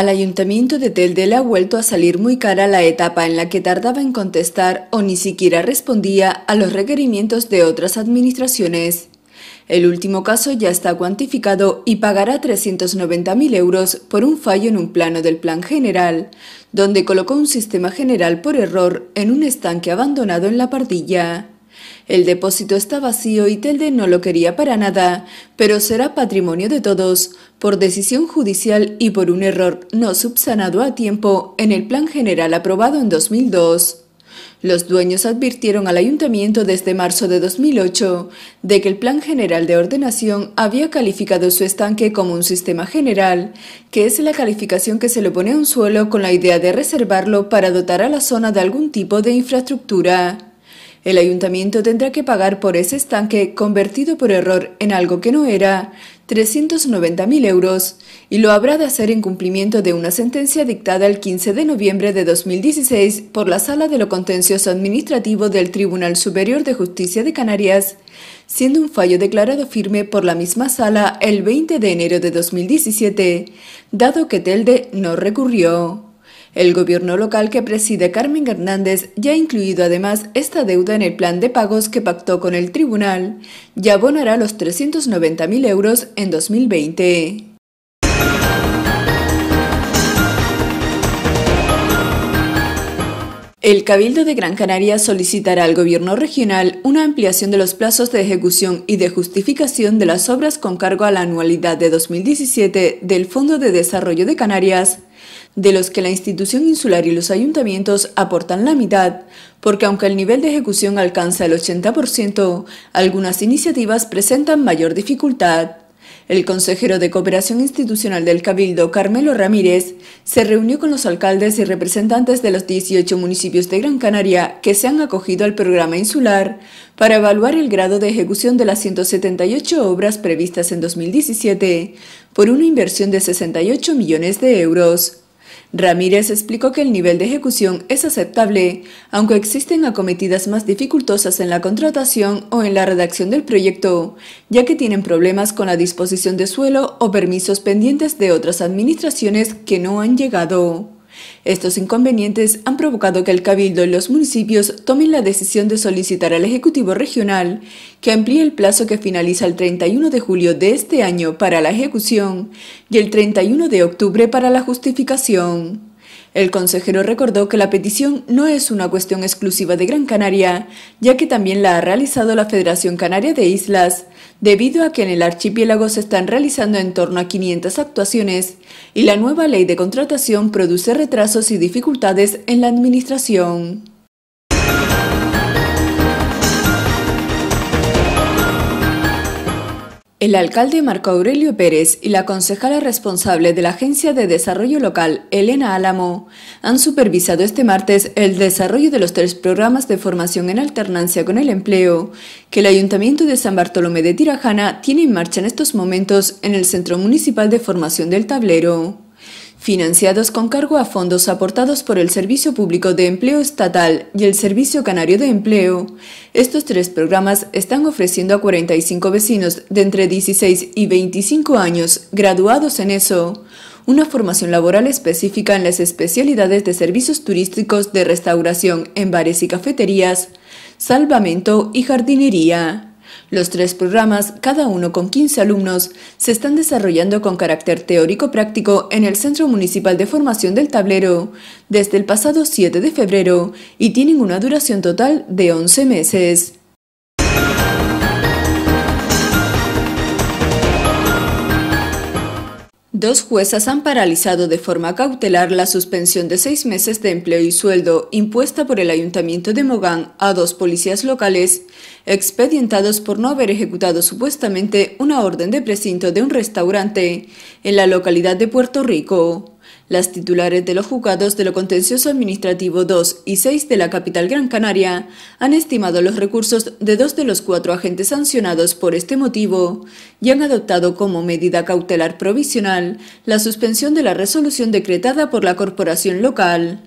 Al ayuntamiento de Telde le ha vuelto a salir muy cara la etapa en la que tardaba en contestar o ni siquiera respondía a los requerimientos de otras administraciones. El último caso ya está cuantificado y pagará 390.000 euros por un fallo en un plano del Plan General, donde colocó un sistema general por error en un estanque abandonado en la Pardilla. El depósito está vacío y Telde no lo quería para nada, pero será patrimonio de todos, por decisión judicial y por un error no subsanado a tiempo en el Plan General aprobado en 2002. Los dueños advirtieron al ayuntamiento desde marzo de 2008 de que el Plan General de Ordenación había calificado su estanque como un sistema general, que es la calificación que se le pone a un suelo con la idea de reservarlo para dotar a la zona de algún tipo de infraestructura. El ayuntamiento tendrá que pagar por ese estanque convertido por error en algo que no era 390.000 euros y lo habrá de hacer en cumplimiento de una sentencia dictada el 15 de noviembre de 2016 por la Sala de lo Contencioso Administrativo del Tribunal Superior de Justicia de Canarias, siendo un fallo declarado firme por la misma sala el 20 de enero de 2017, dado que Telde no recurrió. El gobierno local que preside Carmen Hernández ya ha incluido además esta deuda en el plan de pagos que pactó con el tribunal y abonará los 390.000 euros en 2020. El Cabildo de Gran Canaria solicitará al Gobierno regional una ampliación de los plazos de ejecución y de justificación de las obras con cargo a la anualidad de 2017 del Fondo de Desarrollo de Canarias de los que la institución insular y los ayuntamientos aportan la mitad, porque aunque el nivel de ejecución alcanza el 80%, algunas iniciativas presentan mayor dificultad. El consejero de Cooperación Institucional del Cabildo, Carmelo Ramírez, se reunió con los alcaldes y representantes de los 18 municipios de Gran Canaria que se han acogido al programa insular para evaluar el grado de ejecución de las 178 obras previstas en 2017 por una inversión de 68 millones de euros. Ramírez explicó que el nivel de ejecución es aceptable, aunque existen acometidas más dificultosas en la contratación o en la redacción del proyecto, ya que tienen problemas con la disposición de suelo o permisos pendientes de otras administraciones que no han llegado. Estos inconvenientes han provocado que el Cabildo y los municipios tomen la decisión de solicitar al Ejecutivo Regional que amplíe el plazo que finaliza el 31 de julio de este año para la ejecución y el 31 de octubre para la justificación. El consejero recordó que la petición no es una cuestión exclusiva de Gran Canaria, ya que también la ha realizado la Federación Canaria de Islas, debido a que en el archipiélago se están realizando en torno a 500 actuaciones y la nueva ley de contratación produce retrasos y dificultades en la administración. El alcalde Marco Aurelio Pérez y la concejala responsable de la Agencia de Desarrollo Local, Elena Álamo, han supervisado este martes el desarrollo de los tres programas de formación en alternancia con el empleo que el Ayuntamiento de San Bartolomé de Tirajana tiene en marcha en estos momentos en el Centro Municipal de Formación del Tablero financiados con cargo a fondos aportados por el Servicio Público de Empleo Estatal y el Servicio Canario de Empleo. Estos tres programas están ofreciendo a 45 vecinos de entre 16 y 25 años graduados en eso una formación laboral específica en las especialidades de servicios turísticos de restauración en bares y cafeterías, salvamento y jardinería. Los tres programas, cada uno con 15 alumnos, se están desarrollando con carácter teórico-práctico en el Centro Municipal de Formación del Tablero desde el pasado 7 de febrero y tienen una duración total de 11 meses. Dos juezas han paralizado de forma cautelar la suspensión de seis meses de empleo y sueldo impuesta por el Ayuntamiento de Mogán a dos policías locales, expedientados por no haber ejecutado supuestamente una orden de precinto de un restaurante en la localidad de Puerto Rico. Las titulares de los juzgados de lo contencioso administrativo 2 y 6 de la capital Gran Canaria han estimado los recursos de dos de los cuatro agentes sancionados por este motivo y han adoptado como medida cautelar provisional la suspensión de la resolución decretada por la corporación local.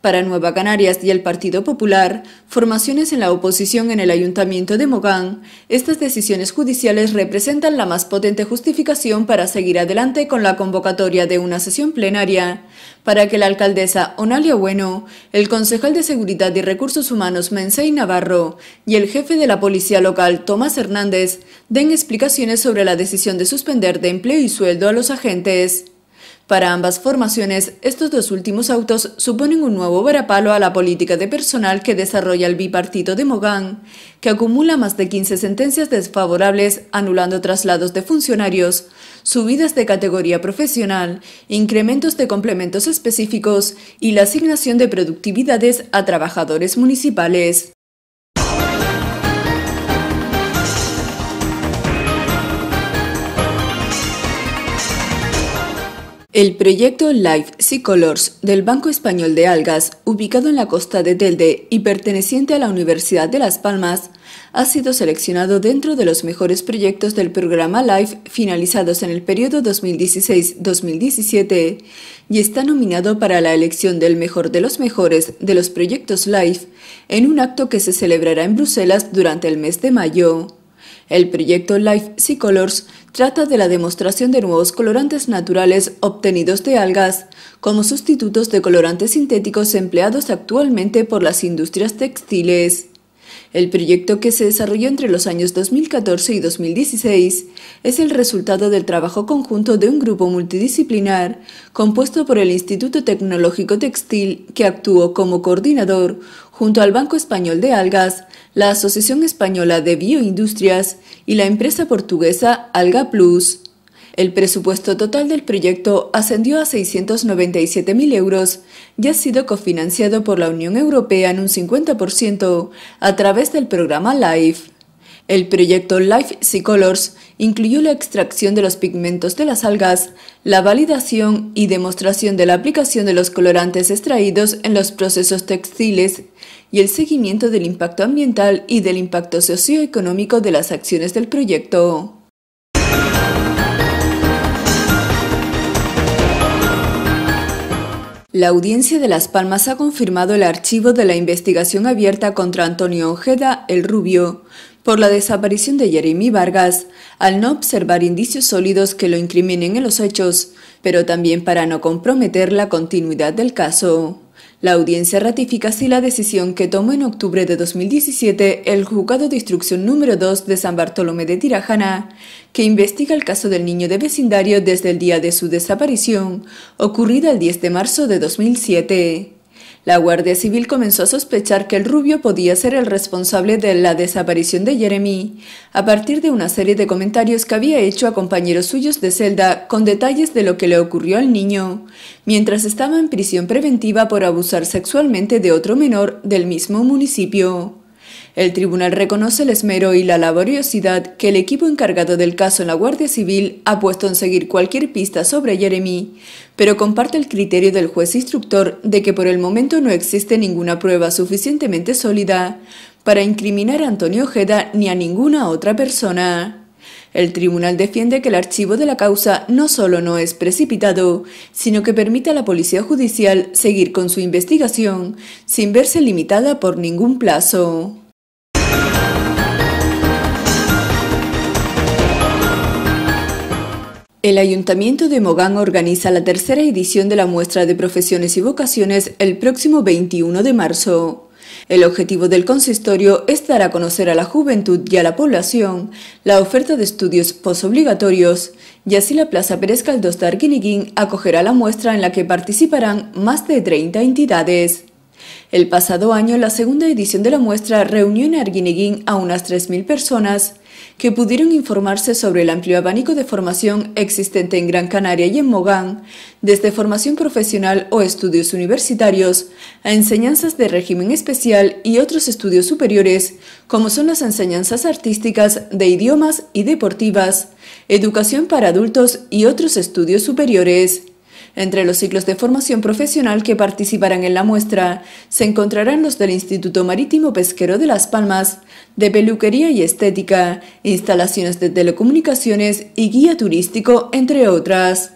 Para Nueva Canarias y el Partido Popular, formaciones en la oposición en el Ayuntamiento de Mogán, estas decisiones judiciales representan la más potente justificación para seguir adelante con la convocatoria de una sesión plenaria para que la alcaldesa Onalia Bueno, el concejal de Seguridad y Recursos Humanos Mensei Navarro y el jefe de la policía local Tomás Hernández den explicaciones sobre la decisión de suspender de empleo y sueldo a los agentes. Para ambas formaciones, estos dos últimos autos suponen un nuevo verapalo a la política de personal que desarrolla el bipartito de Mogán, que acumula más de 15 sentencias desfavorables anulando traslados de funcionarios, subidas de categoría profesional, incrementos de complementos específicos y la asignación de productividades a trabajadores municipales. El proyecto Life Colors del Banco Español de Algas, ubicado en la costa de Delde y perteneciente a la Universidad de Las Palmas, ha sido seleccionado dentro de los mejores proyectos del programa Life finalizados en el periodo 2016-2017 y está nominado para la elección del mejor de los mejores de los proyectos Life en un acto que se celebrará en Bruselas durante el mes de mayo. El proyecto Life C-Colors trata de la demostración de nuevos colorantes naturales obtenidos de algas como sustitutos de colorantes sintéticos empleados actualmente por las industrias textiles. El proyecto que se desarrolló entre los años 2014 y 2016 es el resultado del trabajo conjunto de un grupo multidisciplinar compuesto por el Instituto Tecnológico Textil, que actuó como coordinador, junto al Banco Español de Algas, la Asociación Española de Bioindustrias y la empresa portuguesa Alga Plus. El presupuesto total del proyecto ascendió a 697.000 euros y ha sido cofinanciado por la Unión Europea en un 50% a través del programa LIFE. El proyecto Life Colors incluyó la extracción de los pigmentos de las algas, la validación y demostración de la aplicación de los colorantes extraídos en los procesos textiles y el seguimiento del impacto ambiental y del impacto socioeconómico de las acciones del proyecto. La audiencia de Las Palmas ha confirmado el archivo de la investigación abierta contra Antonio Ojeda el Rubio por la desaparición de Jeremy Vargas, al no observar indicios sólidos que lo incriminen en los hechos, pero también para no comprometer la continuidad del caso. La audiencia ratifica así la decisión que tomó en octubre de 2017 el Juzgado de Instrucción número 2 de San Bartolomé de Tirajana, que investiga el caso del niño de vecindario desde el día de su desaparición, ocurrida el 10 de marzo de 2007. La Guardia Civil comenzó a sospechar que el rubio podía ser el responsable de la desaparición de Jeremy, a partir de una serie de comentarios que había hecho a compañeros suyos de celda con detalles de lo que le ocurrió al niño, mientras estaba en prisión preventiva por abusar sexualmente de otro menor del mismo municipio. El tribunal reconoce el esmero y la laboriosidad que el equipo encargado del caso en la Guardia Civil ha puesto en seguir cualquier pista sobre Jeremy, pero comparte el criterio del juez instructor de que por el momento no existe ninguna prueba suficientemente sólida para incriminar a Antonio Ojeda ni a ninguna otra persona. El tribunal defiende que el archivo de la causa no solo no es precipitado, sino que permite a la Policía Judicial seguir con su investigación sin verse limitada por ningún plazo. El Ayuntamiento de Mogán organiza la tercera edición de la muestra de profesiones y vocaciones el próximo 21 de marzo. El objetivo del consistorio es dar a conocer a la juventud y a la población la oferta de estudios posobligatorios y así la Plaza Pérez Caldos acogerá la muestra en la que participarán más de 30 entidades. El pasado año, la segunda edición de la muestra reunió en Arguineguín a unas 3.000 personas que pudieron informarse sobre el amplio abanico de formación existente en Gran Canaria y en Mogán, desde formación profesional o estudios universitarios a enseñanzas de régimen especial y otros estudios superiores, como son las enseñanzas artísticas, de idiomas y deportivas, educación para adultos y otros estudios superiores. Entre los ciclos de formación profesional que participarán en la muestra se encontrarán los del Instituto Marítimo Pesquero de Las Palmas, de peluquería y estética, instalaciones de telecomunicaciones y guía turístico, entre otras.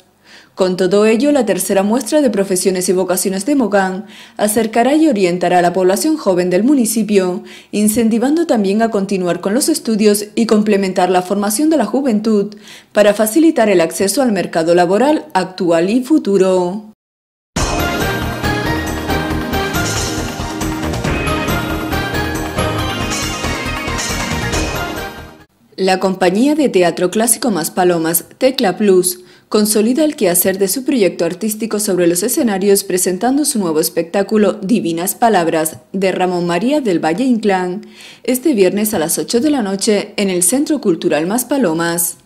Con todo ello, la tercera muestra de profesiones y vocaciones de Mogán acercará y orientará a la población joven del municipio, incentivando también a continuar con los estudios y complementar la formación de la juventud para facilitar el acceso al mercado laboral actual y futuro. La compañía de teatro clásico Más Palomas, Tecla Plus, consolida el quehacer de su proyecto artístico sobre los escenarios presentando su nuevo espectáculo Divinas Palabras de Ramón María del Valle Inclán este viernes a las 8 de la noche en el Centro Cultural Más Palomas.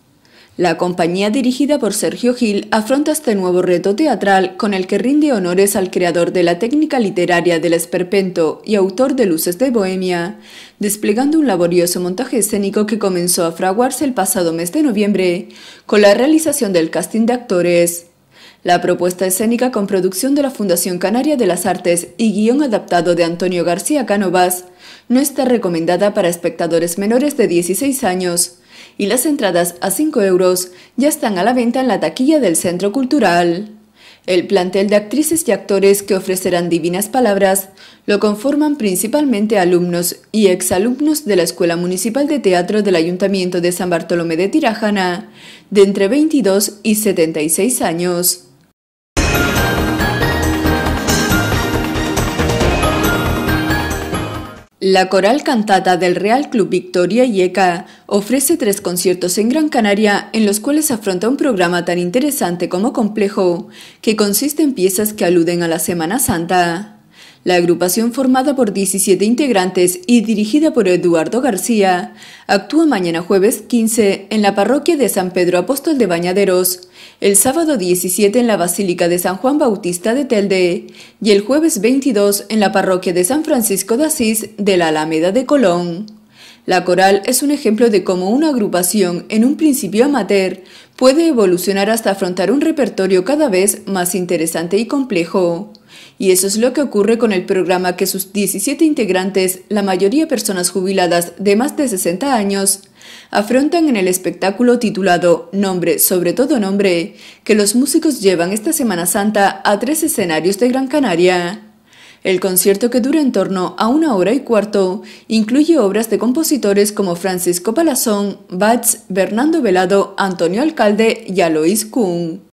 La compañía dirigida por Sergio Gil afronta este nuevo reto teatral con el que rinde honores al creador de la técnica literaria del esperpento y autor de Luces de Bohemia, desplegando un laborioso montaje escénico que comenzó a fraguarse el pasado mes de noviembre con la realización del casting de actores. La propuesta escénica con producción de la Fundación Canaria de las Artes y guión adaptado de Antonio García Cánovas no está recomendada para espectadores menores de 16 años, y las entradas a 5 euros ya están a la venta en la taquilla del Centro Cultural. El plantel de actrices y actores que ofrecerán divinas palabras lo conforman principalmente alumnos y exalumnos de la Escuela Municipal de Teatro del Ayuntamiento de San Bartolomé de Tirajana, de entre 22 y 76 años. La Coral Cantata del Real Club Victoria Yeca ofrece tres conciertos en Gran Canaria en los cuales afronta un programa tan interesante como complejo, que consiste en piezas que aluden a la Semana Santa. La agrupación formada por 17 integrantes y dirigida por Eduardo García actúa mañana jueves 15 en la parroquia de San Pedro Apóstol de Bañaderos el sábado 17 en la Basílica de San Juan Bautista de Telde y el jueves 22 en la parroquia de San Francisco de Asís de la Alameda de Colón. La coral es un ejemplo de cómo una agrupación en un principio amateur puede evolucionar hasta afrontar un repertorio cada vez más interesante y complejo. Y eso es lo que ocurre con el programa que sus 17 integrantes, la mayoría personas jubiladas de más de 60 años, afrontan en el espectáculo titulado Nombre, sobre todo nombre, que los músicos llevan esta Semana Santa a tres escenarios de Gran Canaria. El concierto, que dura en torno a una hora y cuarto, incluye obras de compositores como Francisco Palazón, Bach, Bernardo Velado, Antonio Alcalde y Alois Kuhn.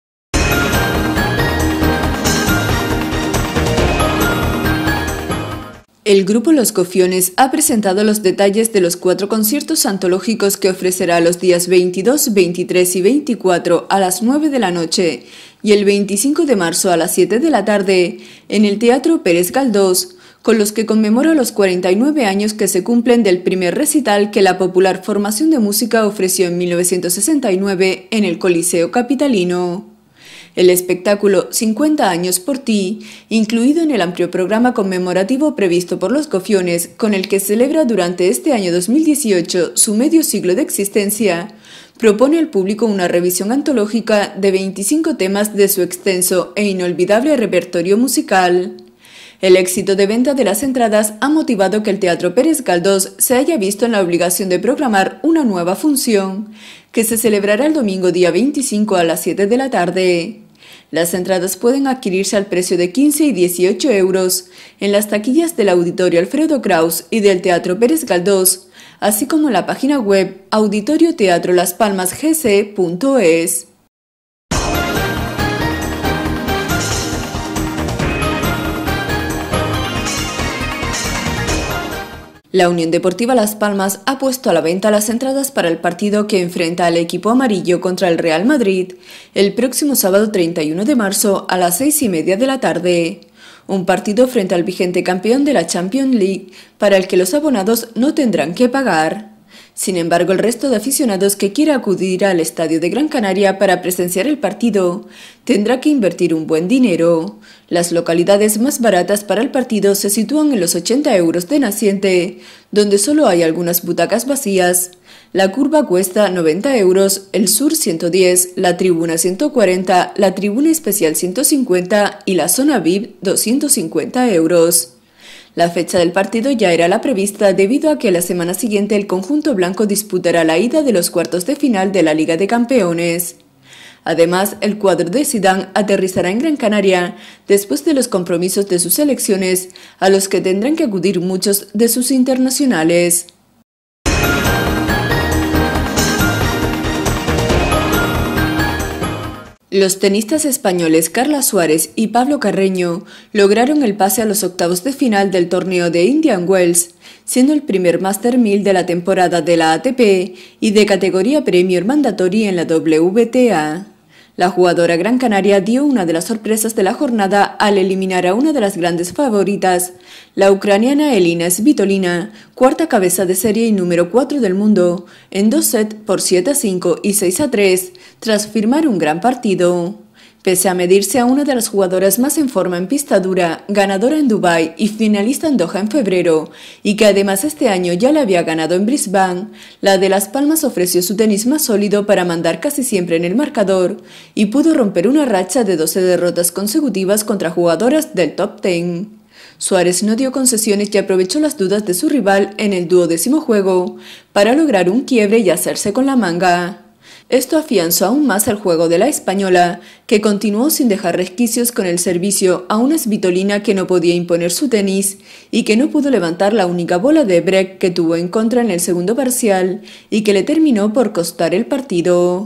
El grupo Los Cofiones ha presentado los detalles de los cuatro conciertos antológicos que ofrecerá los días 22, 23 y 24 a las 9 de la noche y el 25 de marzo a las 7 de la tarde en el Teatro Pérez Galdós, con los que conmemora los 49 años que se cumplen del primer recital que la popular formación de música ofreció en 1969 en el Coliseo Capitalino. El espectáculo 50 años por ti, incluido en el amplio programa conmemorativo previsto por los Cofiones, con el que celebra durante este año 2018 su medio siglo de existencia, propone al público una revisión antológica de 25 temas de su extenso e inolvidable repertorio musical. El éxito de venta de las entradas ha motivado que el Teatro Pérez Galdós se haya visto en la obligación de programar una nueva función, que se celebrará el domingo día 25 a las 7 de la tarde. Las entradas pueden adquirirse al precio de 15 y 18 euros en las taquillas del Auditorio Alfredo Kraus y del Teatro Pérez Galdós, así como en la página web auditorioteatrolaspalmasgc.es. La Unión Deportiva Las Palmas ha puesto a la venta las entradas para el partido que enfrenta al equipo amarillo contra el Real Madrid el próximo sábado 31 de marzo a las seis y media de la tarde. Un partido frente al vigente campeón de la Champions League para el que los abonados no tendrán que pagar. Sin embargo, el resto de aficionados que quiera acudir al estadio de Gran Canaria para presenciar el partido tendrá que invertir un buen dinero. Las localidades más baratas para el partido se sitúan en los 80 euros de naciente, donde solo hay algunas butacas vacías. La curva cuesta 90 euros, el sur 110, la tribuna 140, la tribuna especial 150 y la zona VIP 250 euros. La fecha del partido ya era la prevista debido a que la semana siguiente el conjunto blanco disputará la ida de los cuartos de final de la Liga de Campeones. Además, el cuadro de Sidán aterrizará en Gran Canaria después de los compromisos de sus selecciones, a los que tendrán que acudir muchos de sus internacionales. Los tenistas españoles Carla Suárez y Pablo Carreño lograron el pase a los octavos de final del torneo de Indian Wells, siendo el primer Master 1000 de la temporada de la ATP y de categoría Premier Mandatory en la WTA. La jugadora Gran Canaria dio una de las sorpresas de la jornada al eliminar a una de las grandes favoritas, la ucraniana Elina Svitolina, cuarta cabeza de serie y número cuatro del mundo, en dos sets por 7 a 5 y 6 a 3, tras firmar un gran partido. Pese a medirse a una de las jugadoras más en forma en pista dura, ganadora en Dubai y finalista en Doha en febrero, y que además este año ya la había ganado en Brisbane, la de Las Palmas ofreció su tenis más sólido para mandar casi siempre en el marcador y pudo romper una racha de 12 derrotas consecutivas contra jugadoras del top 10. Suárez no dio concesiones y aprovechó las dudas de su rival en el duodécimo juego para lograr un quiebre y hacerse con la manga. Esto afianzó aún más al juego de la española, que continuó sin dejar resquicios con el servicio a una esvitolina que no podía imponer su tenis y que no pudo levantar la única bola de break que tuvo en contra en el segundo parcial y que le terminó por costar el partido.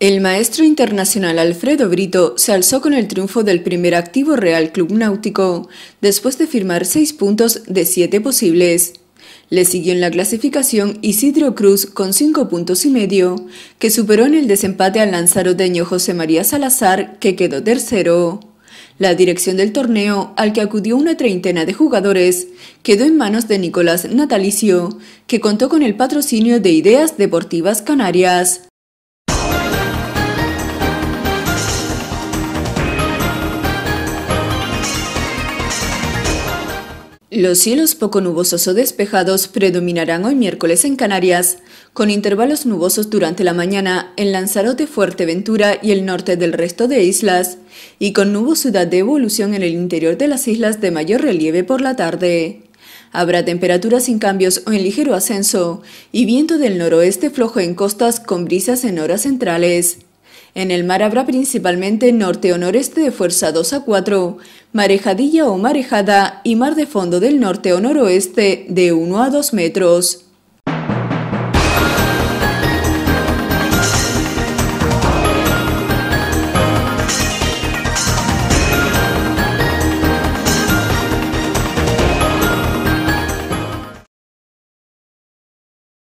El maestro internacional Alfredo Brito se alzó con el triunfo del primer activo Real Club Náutico, después de firmar seis puntos de siete posibles. Le siguió en la clasificación Isidro Cruz con cinco puntos y medio, que superó en el desempate al lanzaroteño José María Salazar, que quedó tercero. La dirección del torneo, al que acudió una treintena de jugadores, quedó en manos de Nicolás Natalicio, que contó con el patrocinio de Ideas Deportivas Canarias. Los cielos poco nubosos o despejados predominarán hoy miércoles en Canarias, con intervalos nubosos durante la mañana en Lanzarote, Fuerteventura y el norte del resto de islas, y con nubosidad de evolución en el interior de las islas de mayor relieve por la tarde. Habrá temperaturas sin cambios o en ligero ascenso, y viento del noroeste flojo en costas con brisas en horas centrales. En el mar habrá principalmente norte o noreste de fuerza 2 a 4, marejadilla o marejada y mar de fondo del norte o noroeste de 1 a 2 metros.